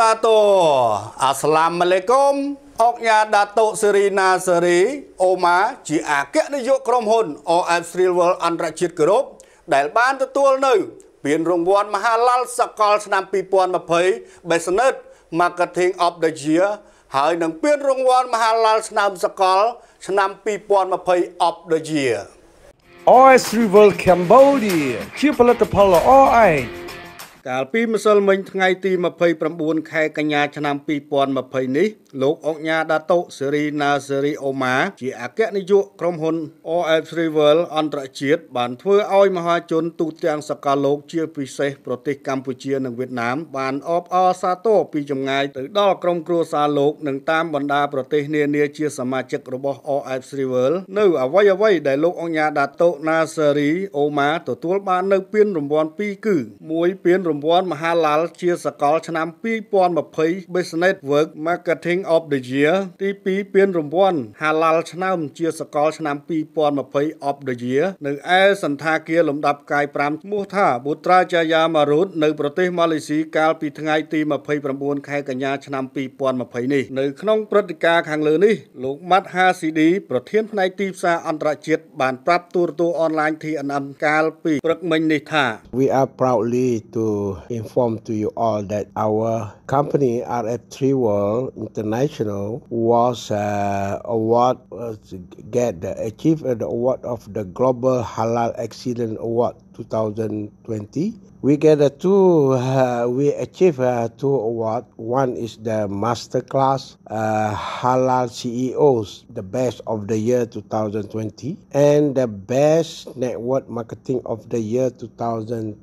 សាទរអាស្លាមអាឡេគុំអុកញ៉ាដាតូសេរីណាសេរីអូម៉ាជាអគ្គនាយកក្រុមហ៊ុន OF Steel World អន្តរជាតិគោរពដែលបានទទួលនៅពានរង្វាន់មហាឡាលសកលឆ្នាំ2020 Business Marketing of the Year ហើយនឹងពានរង្វាន់មហាឡាលឆ្នាំសកលឆ្នាំ2020 of the Year OS Rival Cambodia ជាផលិតផលល្អឯងកាលពីម្សិលមិញថ្ងៃទី29ខែកញ្ញាឆ្នាំ2020នេះលោកអង្គញាដាតូសេរីណាសេរីអូម៉ាជាអគ្គនាយក ក្រុមហ៊ុន OF Travel អន្តរជាតិបានធ្វើឲ្យមហាជនទូទាំងសកលលោកជាពិសេសប្រទេសកម្ពុជានិងវៀតណាមបានអបអរសាទរពីចម្ងាយទៅដល់ក្រុមគ្រួសារលោកនិងតាមបណ្ដាប្រទេស នានាជាសមាជិករបស់ OF Travel នៅអ្វីអ្វីដែលលោកអង្គញាដាតូណាសេរីអូម៉ាទទួលបាននៅពានរង្វាន់2គឺ1ពានរង្វាន់មហាឡាលជាសកលឆ្នាំ2020 Business Work Marketing of the Year ទី2ពានរង្វាន់ ហាឡាលឆ្នាំ ជាសកល ឆ្នាំ2020 of the Year នៅឯសន្តាគារ លំដាប់កាយ5ឈ្មោះថា Putrajaya Marut នៅប្រទេសម៉ាឡេស៊ីកាលពីថ្ងៃទី29ខែកញ្ញាឆ្នាំ2020នេះនៅក្នុងព្រឹត្តិការណ៍ខាងលើនេះលោកម៉ាត់ហាស៊ីឌីប្រធានផ្នែកទីផ្សារអន្តរជាតិបានប្រាប់ទូរទស្សន៍អនឡាញ TNM កាលពីព្រឹកមិញនេះថា We are proudly to inform to you all that our company RF3 World International was uh, award uh, get the achieved the award of the Global Halal Excellence Award 2020. We get a two, uh, we achieve uh, two award. One is the masterclass uh, halal CEOs, the best of the year 2020, and the best network marketing of the year 2020.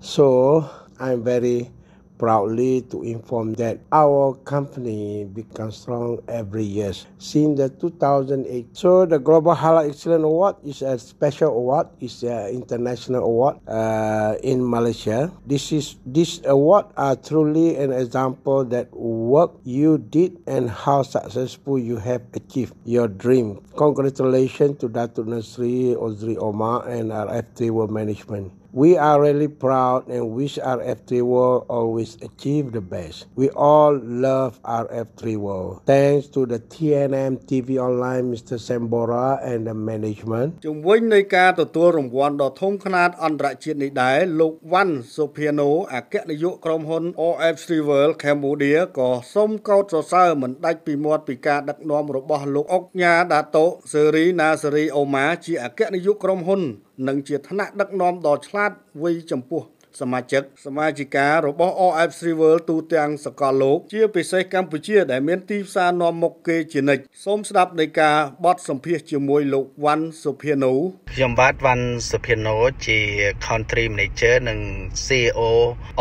So I'm very proudly to inform that our company becomes strong every year since the 2008. So the Global Halal Excellence Award is a special award, it's an international award uh, in Malaysia. This is this award are truly an example that work you did and how successful you have achieved your dream. Congratulations to Datuk Nasri, Ozri Omar and RFT World Management. We are really proud and wish RF3 World always achieve the best. We all love RF3 World. Thanks to the TNM TV Online Mr. Sambora and the management. ជំវិញនៃការទទួលរង្វាន់ដ៏ធំខ្នាតអន្តរជាតិនេះដែរលោកវ៉ាន់សូភៀណូអគ្គនាយកក្រុមហ៊ុន RF3 World Cambodia ក៏សូមកោតសរសើរមិនដាច់ពីមាត់ពីការដឹកនាំរបស់លោកអុកញ៉ាដាតូសេរីណាសេរីអូម៉ាជាអគ្គនាយកក្រុមហ៊ុននិងជាឋានៈដឹកនាំដ៏ឆ្លាតវៃចំពោះ សមាជិកសមាជិការបស់ OF Server ទូទាំង សកលលោកជាពិសេសកម្ពុជា ដែលមានទីផ្សារនាំមុខគេជានិច្ចសូមស្ដាប់នៃការបទសម្ភាសជាមួយលោកវ៉ាន់សុភានូខ្ញុំបាទវ៉ាន់សុភានូជា Country Manager និង CEO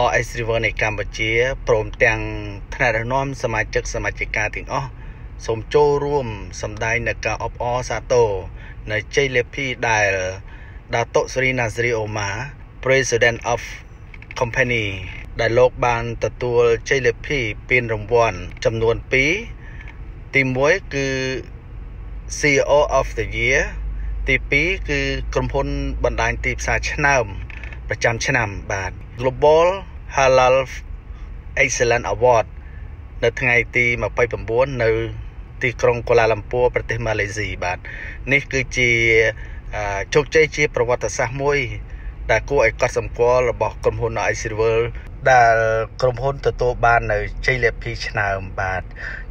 OF Server នៃកម្ពុជាព្រមទាំងថ្នាក់ដឹកនាំសមាជិក សមាជិកាទាំងអស់សូមចូលរួមសម្ដែងនៅការអបអរសាទរនៅជ័យលាភីដែល Dato Sri Nazri Omar President of Company ដែលលោកបានទទួលជ័យលាភីពានរង្វាន់ចំនួន2ទី1គឺ CEO of the Year ទី2គឺក្រុមហ៊ុនបណ្ដាញទីផ្សារឆ្នើមប្រចាំឆ្នាំបាទ Global Halal Excellence Award នៅថ្ងៃទី29នៅ ទីក្រុងកូឡាឡាំពួរប្រទេសម៉ាឡេស៊ីបាទនេះគឺជាជោគជ័យជាប្រវត្តិសាស្ត្រមួយ ដែលគួរឲ្យកត់សម្គាល់របស់ក្រុមហ៊ុន iServer ដែលក្រុមហ៊ុនទទួលបាននៅជ័យលាភីឆ្នើមបាទ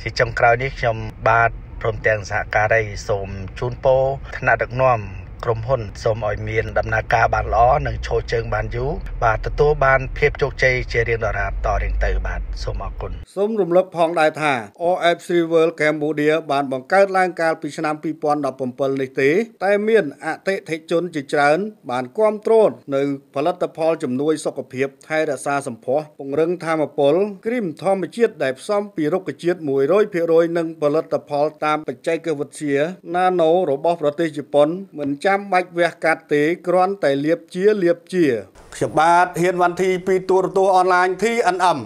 ជាចុងក្រោយនេះខ្ញុំបាទព្រមទាំងសហការីសូមជូនពរថ្នាក់ដឹកនាំក្រុមហ៊ុនសូមឲ្យមានដំណើរការបានល្អនិងឈរជើង បានយូរបាទទទួលបានភាពជោគជ័យជារៀងរាល់តរៀងទៅបាទសូមអរគុណសូមរំលឹកផងដែរថា OF Travel Cambodia បានបង្កើតឡើងកាលពីឆ្នាំ2017នេះទេ តែមានអតិថិជនជាច្រើន បានគ្រប់គ្រងនៅផលិតផលជំនួយ សុខភាពថែរក្សាសម្ផស្សពង្រឹងធមពលគ្រីមធម្មជាតិដែលផ្សំពីរុក្ខជាតិ100%និងផលិតផល តាមបច្ចេកវិទ្យា Nano របស់ប្រទេសជប៉ុនមិនចាចាំបាច់វះកាត់ទេគ្រាន់តែលៀបជាលៀបជា ខ្ញុំបាទហ៊ានវ៉ាន់ធីពីទូរទស្សន៍អនឡាញ TNM